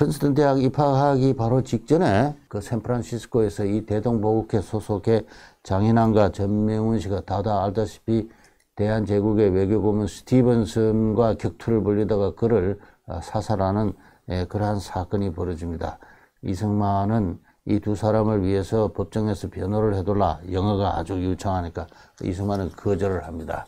프린스턴 대학 입학하기 바로 직전에 그 샌프란시스코에서 이 대동보국회 소속의 장인환과 전명훈 씨가 다다 알다시피 대한제국의 외교고문 스티븐슨과 격투를 벌리다가 그를 아, 사살하는 예, 그러한 사건이 벌어집니다. 이승만은 이 두 사람을 위해서 법정에서 변호를 해달라. 영어가 아주 유창하니까 이승만은 거절을 합니다.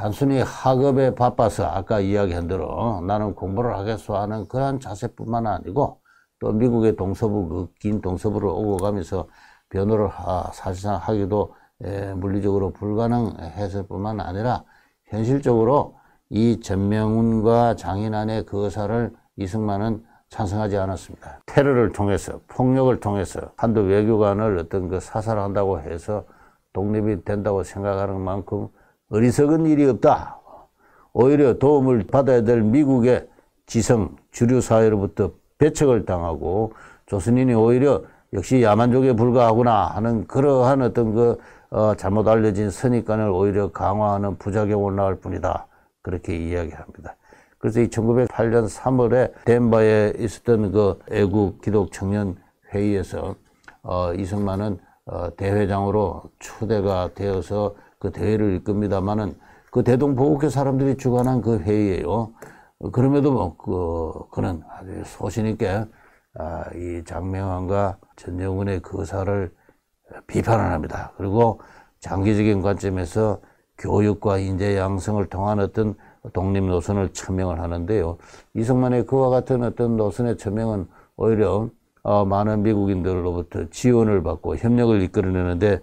단순히 학업에 바빠서 아까 이야기한 대로 나는 공부를 하겠소 하는 그러한 자세뿐만 아니고 또 미국의 동서부 그긴 동서부를 오고 가면서 변호를 하, 사실상 하기도 에, 예, 물리적으로 불가능했을 뿐만 아니라 현실적으로 이 전명훈과 장인안의 그 의사를 이승만은 찬성하지 않았습니다. 테러를 통해서 폭력을 통해서 한두 외교관을 어떤 그 사살한다고 해서 독립이 된다고 생각하는 만큼 어리석은 일이 없다. 오히려 도움을 받아야 될 미국의 지성, 주류 사회로부터 배척을 당하고 조선인이 오히려 역시 야만족에 불과하구나 하는 그러한 어떤 그 어, 잘못 알려진 선입관을 오히려 강화하는 부작용 을 낳을 뿐이다. 그렇게 이야기합니다. 그래서 이 1908년 3월에 덴바에 있었던 그 애국 기독 청년 회의에서 어, 이승만은 어, 대회장으로 초대가 되어서 그 대회를 이끕니다만은 그 대동보국회 사람들이 주관한 그 회의예요. 그럼에도 뭐 그, 그는 아주 소신있게 아, 이 장명환과 전정훈의 거사를 그 비판을 합니다. 그리고 장기적인 관점에서 교육과 인재 양성을 통한 어떤 독립 노선을 천명을 하는데요. 이승만의 그와 같은 어떤 노선의 천명은 오히려 어, 많은 미국인들로부터 지원을 받고 협력을 이끌어내는데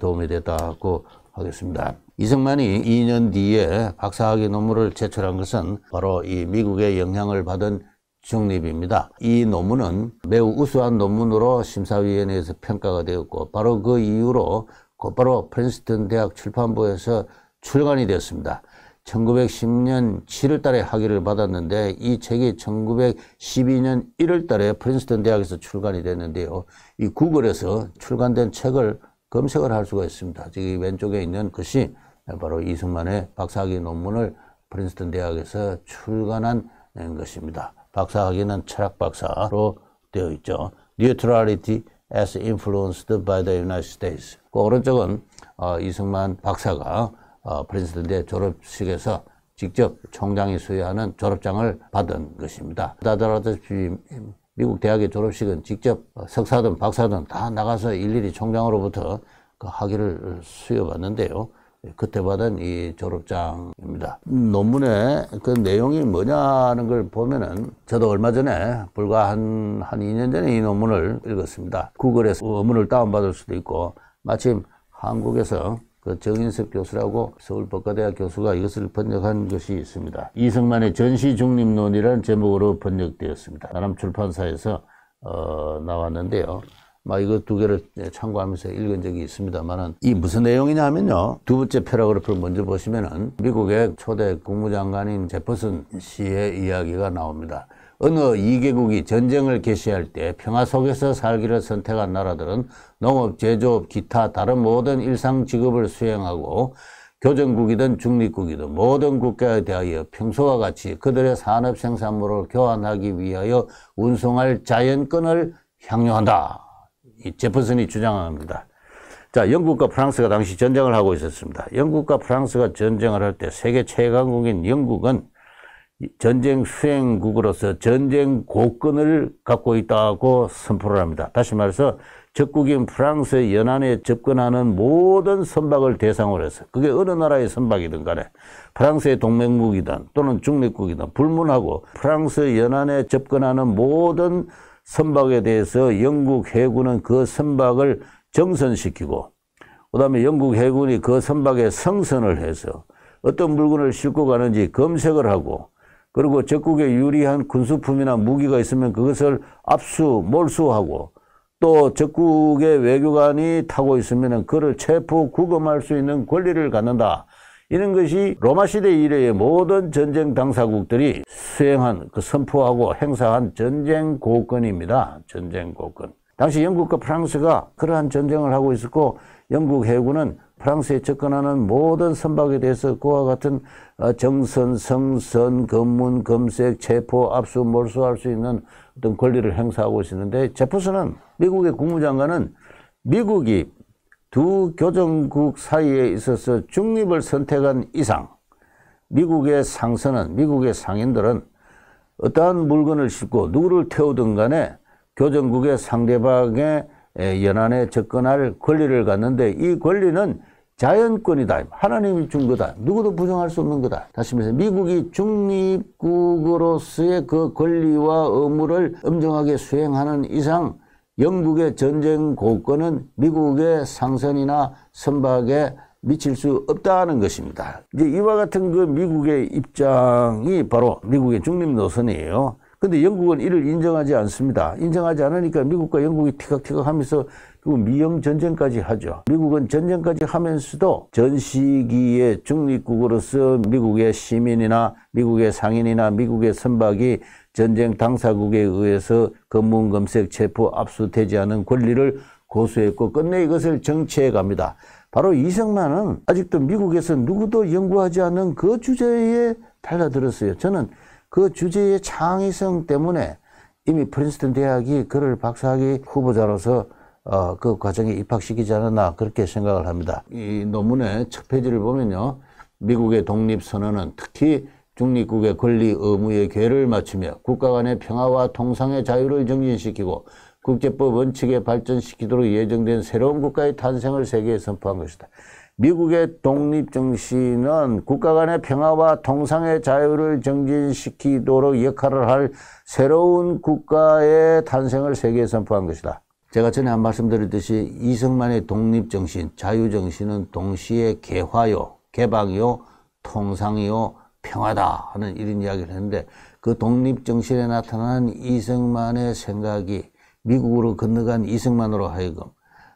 도움이 됐다고 하겠습니다. 이승만이 2년 뒤에 박사학위 논문을 제출한 것은 바로 이 미국의 영향을 받은 중립입니다. 이 논문은 매우 우수한 논문으로 심사위원회에서 평가가 되었고 바로 그 이후로 곧바로 프린스턴 대학 출판부에서 출간이 되었습니다. 1910년 7월 달에 학위를 받았는데 이 책이 1912년 1월 달에 프린스턴 대학에서 출간이 됐는데요. 이 구글에서 출간된 책을 검색을 할 수가 있습니다. 지금 왼쪽에 있는 것이 바로 이승만의 박사학위 논문을 프린스턴 대학에서 출간한 것입니다. 박사학위는 철학 박사로 되어 있죠. Neutrality as influenced by the United States. 그 오른쪽은 어, 이승만 박사가 어, 프린스턴 대 졸업식에서 직접 총장이 수여하는 졸업장을 받은 것입니다. 다들 아다시피 미국 대학의 졸업식은 직접 석사든 박사든 다 나가서 일일이 총장으로부터 그 학위를 수여받는데요. 그때 받은 이 졸업장입니다. 논문의 그 내용이 뭐냐는 걸 보면은 저도 얼마 전에 불과 한, 한 2년 전에 이 논문을 읽었습니다. 구글에서 원문을 다운받을 수도 있고 마침 한국에서 그 정인섭 교수라고 서울법과대학 교수가 이것을 번역한 것이 있습니다. 이승만의 전시중립론이라는 제목으로 번역되었습니다. 나남출판사에서 어, 나왔는데요. 막 이거 두 개를 참고하면서 읽은 적이 있습니다만은 이 무슨 내용이냐면요 하두 번째 패러그래프를 먼저 보시면은 미국의 초대 국무장관인 제퍼슨 씨의 이야기가 나옵니다. 어느 2개국이 전쟁을 개시할 때 평화 속에서 살기를 선택한 나라들은 농업, 제조업, 기타 다른 모든 일상 직업을 수행하고 교정국이든 중립국이든 모든 국가에 대하여 평소와 같이 그들의 산업 생산물을 교환하기 위하여 운송할 자연권을 향유한다. 이 제퍼슨이 주장합니다. 자, 영국과 프랑스가 당시 전쟁을 하고 있었습니다. 영국과 프랑스가 전쟁을 할 때 세계 최강국인 영국은 전쟁 수행국으로서 전쟁 고권을 갖고 있다고 선포를 합니다. 다시 말해서 적국인 프랑스의 연안에 접근하는 모든 선박을 대상으로 해서 그게 어느 나라의 선박이든 간에 프랑스의 동맹국이든 또는 중립국이든 불문하고 프랑스 연안에 접근하는 모든 선박에 대해서 영국 해군은 그 선박을 정선시키고 그 다음에 영국 해군이 그 선박에 성선을 해서 어떤 물건을 싣고 가는지 검색을 하고 그리고 적국에 유리한 군수품이나 무기가 있으면 그것을 압수, 몰수하고 또 적국의 외교관이 타고 있으면 그를 체포, 구금할 수 있는 권리를 갖는다. 이런 것이 로마 시대 이래의 모든 전쟁 당사국들이 수행한 그 선포하고 행사한 전쟁 고권입니다. 전쟁 고권. 당시 영국과 프랑스가 그러한 전쟁을 하고 있었고 영국 해군은 프랑스에 접근하는 모든 선박에 대해서 그와 같은 어, 정선, 성선, 검문, 검색, 체포, 압수, 몰수할 수 있는 어떤 권리를 행사하고 있었는데 제퍼슨은 미국의 국무장관은 미국이 두 교정국 사이에 있어서 중립을 선택한 이상 미국의 상선은 미국의 상인들은 어떠한 물건을 싣고 누구를 태우든 간에 교정국의 상대방의 예, 연안에 접근할 권리를 갖는데 이 권리는 자연권이다. 하나님이 준 거다. 누구도 부정할 수 없는 거다. 다시 말해서 미국이 중립국으로서의 그 권리와 의무를 엄정하게 수행하는 이상 영국의 전쟁 고건은 미국의 상선이나 선박에 미칠 수 없다는 것입니다. 이제 이와 같은 그 미국의 입장이 바로 미국의 중립 노선이에요. 근데 영국은 이를 인정하지 않습니다. 인정하지 않으니까 미국과 영국이 티각티각 하면서 그 미영 전쟁까지 하죠. 미국은 전쟁까지 하면서도 전 시기에 중립국으로서 미국의 시민이나 미국의 상인이나 미국의 선박이 전쟁 당사국에 의해서 검문, 검색, 체포, 압수되지 않은 권리를 고수했고 끝내 이것을 정치해 갑니다. 바로 이승만은 아직도 미국에서 누구도 연구하지 않은 그 주제에 달라들었어요. 저는 그 주제의 창의성 때문에 이미 프린스턴 대학이 그를 박사학위 후보자로서 어, 그 과정에 입학시키지 않았나 그렇게 생각을 합니다. 이 논문의 첫 페이지를 보면요. 미국의 독립선언은 특히 중립국의 권리 의무의 괴를 맞추며 국가 간의 평화와 통상의 자유를 정진시키고 국제법 원칙에 발전시키도록 예정된 새로운 국가의 탄생을 세계에 선포한 것이다. 미국의 독립정신은 국가 간의 평화와 통상의 자유를 정진시키도록 역할을 할 새로운 국가의 탄생을 세계에 선포한 것이다. 제가 전에 한 말씀드렸듯이 이승만의 독립정신, 자유정신은 동시에 개화요, 개방요, 이 통상요, 이 평화다 하는 이런 이야기를 했는데 그 독립정신에 나타난 이승만의 생각이 미국으로 건너간 이승만으로 하여금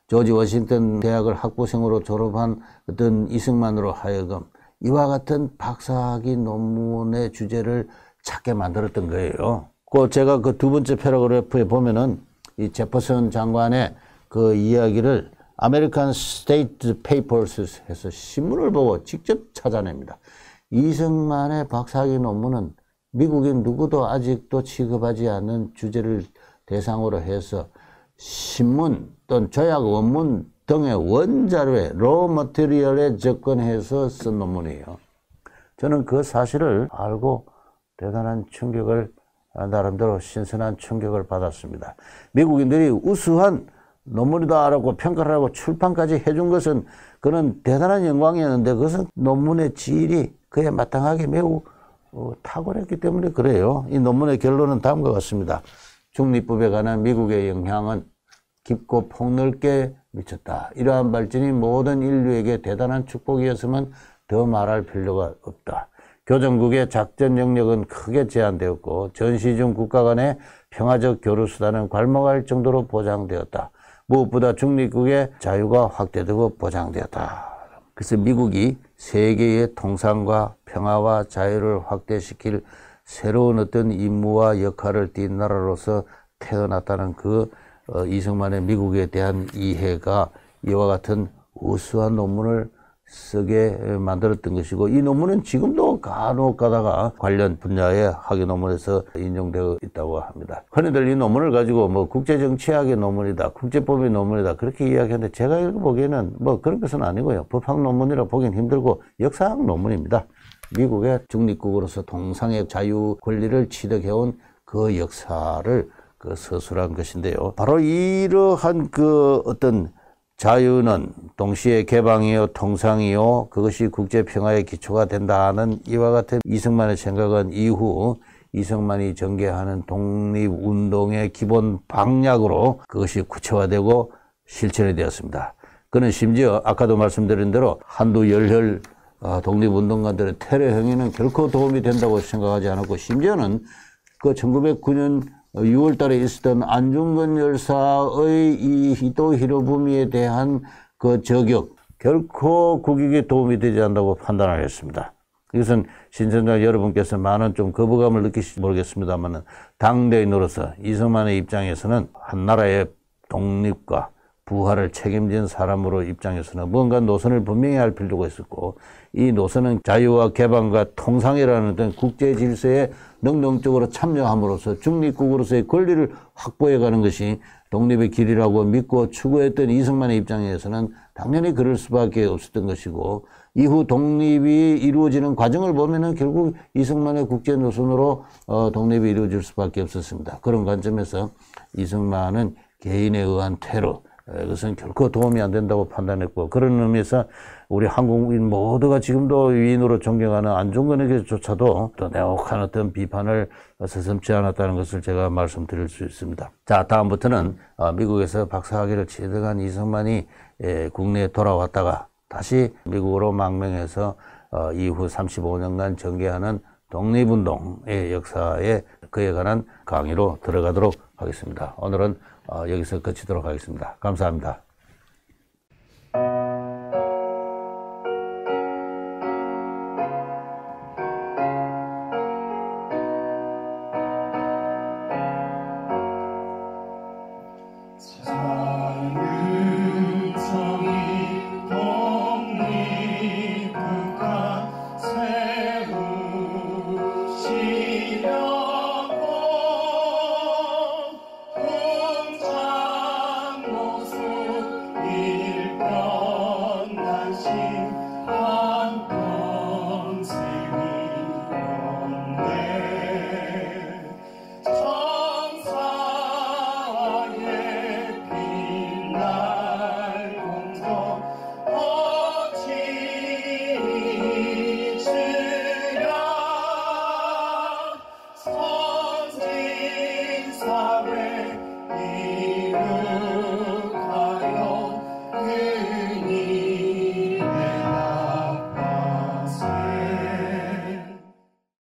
조지 워싱턴 대학을 학부생으로 졸업한 어떤 이승만으로 하여금 이와 같은 박사학위 논문의 주제를 찾게 만들었던 거예요. 그 제가 그 두 번째 패러그래프에 보면은 이 제퍼슨 장관의 그 이야기를 아메리칸 스테이트 페이퍼스 해서 신문을 보고 직접 찾아냅니다. 이승만의 박사학위 논문은 미국인 누구도 아직도 취급하지 않는 주제를 대상으로 해서 신문 또는 조약 원문 등의 원자료에 로머테리얼에 접근해서 쓴 논문이에요. 저는 그 사실을 알고 대단한 충격을 나름대로 신선한 충격을 받았습니다. 미국인들이 우수한 논문이다라고 평가를 하고 출판까지 해준 것은 그는 대단한 영광이었는데 그것은 논문의 질이 그에 마땅하게 매우 어, 탁월했기 때문에 그래요. 이 논문의 결론은 다음과 같습니다. 중립법에 관한 미국의 영향은 깊고 폭넓게 미쳤다. 이러한 발전이 모든 인류에게 대단한 축복이었으면 더 말할 필요가 없다. 교정국의 작전 영역은 크게 제한되었고 전시 중 국가 간의 평화적 교류 수단은 괄목할 정도로 보장되었다. 무엇보다 중립국의 자유가 확대되고 보장되었다. 그래서 미국이 세계의 통상과 평화와 자유를 확대시킬 새로운 어떤 임무와 역할을 띈 나라로서 태어났다는 그 어, 이승만의 미국에 대한 이해가 이와 같은 우수한 논문을 쓰게 만들었던 것이고 이 논문은 지금도 간혹 가다가 관련 분야의 학위 논문에서 인용되어 있다고 합니다. 흔히들 이 논문을 가지고 뭐 국제정치학의 논문이다, 국제법의 논문이다 그렇게 이야기하는데 제가 읽어보기에는 뭐 그런 것은 아니고요. 법학 논문이라 보긴 기 힘들고 역사학 논문입니다. 미국의 중립국으로서 동상의 자유 권리를 취득해온 그 역사를 그 서술한 것인데요. 바로 이러한 그 어떤 자유는 동시에 개방이요 통상이요 그것이 국제 평화의 기초가 된다는 이와 같은 이승만의 생각은 이후 이승만이 전개하는 독립운동의 기본 방향으로 그것이 구체화되고 실천이 되었습니다. 그는 심지어 아까도 말씀드린 대로 한두 열혈 아, 독립운동가들의 테러 행위는 결코 도움이 된다고 생각하지 않았고 심지어는 그 1909년 6월 달에 있었던 안중근 열사의 이히도 히로부미에 대한 그 저격 결코 국익에 도움이 되지 않다고 판단을 했습니다. 이것은 신청장 여러분께서 많은 좀 거부감을 느끼실지 모르겠습니다만 당대인으로서 이승만의 입장에서는 한나라의 독립과 부활을 책임진 사람으로 입장에서는 뭔가 노선을 분명히 할 필요가 있었고 이 노선은 자유와 개방과 통상이라는 어떤 국제 질서에 능동적으로 참여함으로써 중립국으로서의 권리를 확보해가는 것이 독립의 길이라고 믿고 추구했던 이승만의 입장에서는 당연히 그럴 수밖에 없었던 것이고 이후 독립이 이루어지는 과정을 보면은 결국 이승만의 국제 노선으로 어, 독립이 이루어질 수밖에 없었습니다. 그런 관점에서 이승만은 개인에 의한 테러 그것은 결코 도움이 안 된다고 판단했고 그런 의미에서 우리 한국인 모두가 지금도 위인으로 존경하는 안중근에게조차도 또 내혹한 어떤 비판을 서슴지 않았다는 것을 제가 말씀드릴 수 있습니다. 자 다음부터는 어, 미국에서 박사학위를 취득한 이성만이 예, 국내에 돌아왔다가 다시 미국으로 망명해서 어, 이후 35년간 전개하는 독립운동의 역사에 그에 관한 강의로 들어가도록 하겠습니다. 오늘은 어, 여기서 거치도록 하겠습니다. 감사합니다.